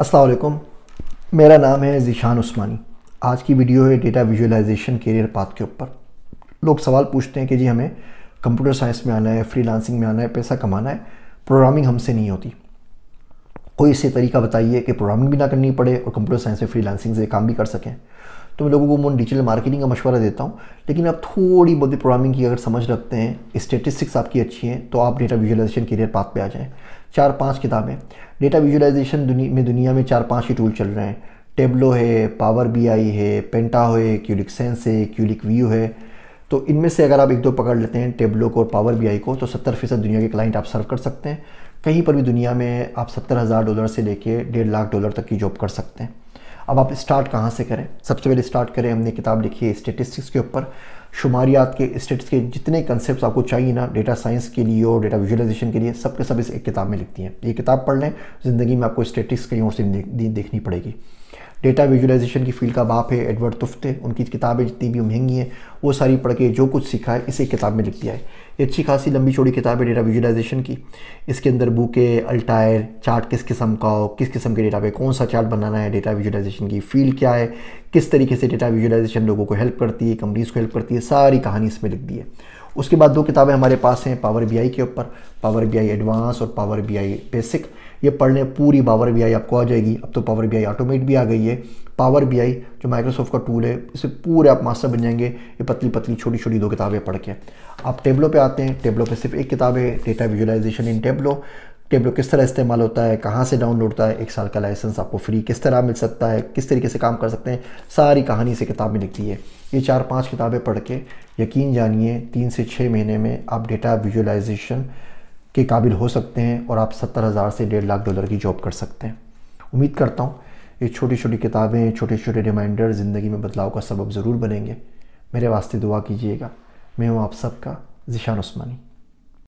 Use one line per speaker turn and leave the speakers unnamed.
असलकुम मेरा नाम है ज़ीशान उस्मानी आज की वीडियो है डेटा विजुअलाइजेशन करियर पाथ के ऊपर लोग सवाल पूछते हैं कि जी हमें कंप्यूटर साइंस में आना है फ्रीलांसिंग में आना है पैसा कमाना है प्रोग्रामिंग हमसे नहीं होती कोई इससे तरीका बताइए कि प्रोग्रामिंग भी ना करनी पड़े और कंप्यूटर साइंस में फ्रीलांसिंग से काम भी कर सकें तो मैं लोगों को मैं डिजिटल मार्केटिंग का मशवरा देता हूँ लेकिन आप थोड़ी बहुत प्रोग्रामिंग की अगर समझ रखते हैं स्टेटिस्टिक्स आपकी अच्छी हैं तो आप डेटा विजुअलाइजेशन करियर पाथ पे आ जाएँ चार पांच किताबें डेटा विजुलाइजेशन दुनिया में दुनिया में चार पांच ही टूल चल रहे हैं टेबलो है पावर बी आई है पेंटा है क्यूलिक सेंस है क्यूलिक व्यू है तो इनमें से अगर आप एक दो पकड़ लेते हैं टेबलो को और पावर बी को तो सत्तर फीसद दुनिया के क्लाइंट आप सर्व कर सकते हैं कहीं पर भी दुनिया में आप सत्तर हज़ार डॉलर से लेके डेढ़ लाख डॉलर तक की जॉब कर सकते हैं अब आप स्टार्ट कहाँ से करें सबसे पहले स्टार्ट करें हमने किताब लिखी है स्टेटिस्टिक्स के ऊपर शुमारियात के स्टेट्स के जितने कंसेप्ट आपको चाहिए ना डेटा साइंस के लिए और डेटा विजुलाइजेशन के लिए सब के सब इस एक किताब में लिखती हैं ये किताब पढ़ लें ज़िंदगी में आपको स्टेटिक्स कहीं और से देखनी पड़ेगी डेटा विजुलाइजेशन की फील्ड का बाप है एडवर्ड तुफ्ते उनकी किताबें जितनी भी महंगी हैं वो सारी पढ़ के जो कुछ सीखा है इसे किताब में लिख दिया है ये अच्छी खासी लंबी चौड़ी किताब है डेटा विजुलाइजेशन की इसके अंदर बुके अल्टायर चार्ट किस किस्म का हो किस किस्म के डेटा पे कौन सा चार्ट बनाना है डेटा विजुलाइजेशन की फील्ड क्या है किस तरीके से डेटा विजुलाइजेशन लोगों को हेल्प करती है कंपनीज़ को हेल्प करती है सारी कहानी इसमें लिख दी है उसके बाद दो किताबें हमारे पास हैं पावर बी के ऊपर पावर बी एडवांस और पावर बी बेसिक ये पढ़ने पूरी पावर बी आपको आ जाएगी अब तो पावर बी ऑटोमेट भी आ गई है पावर बी जो माइक्रोसॉफ्ट का टूल है इसे पूरे आप मास्टर बन जाएंगे ये पतली पतली छोटी छोटी दो किताबें पढ़ के आप टेबलों पे आते हैं टेबलों पे सिर्फ एक किताब है डेटा विजुलाइजेशन इन टेबलो टेबलो किस तरह इस्तेमाल होता है कहाँ से डाउनलोड होता है एक साल का लाइसेंस आपको फ्री किस तरह मिल सकता है किस तरीके से काम कर सकते हैं सारी कहानी से किताब में लिखती है ये चार पांच किताबें पढ़ के यकीन जानिए तीन से छः महीने में आप डेटा विजुअलाइजेशन के काबिल हो सकते हैं और आप सत्तर हज़ार से डेढ़ लाख डॉलर की जॉब कर सकते हैं उम्मीद करता हूँ ये छोटी छोटी किताबें छोटे छोटे रिमाइंडर ज़िंदगी में बदलाव का सबब ज़रूर बनेंगे मेरे वास्ते दुआ कीजिएगा मैं हूँ आप सबका जिशान उस्मानी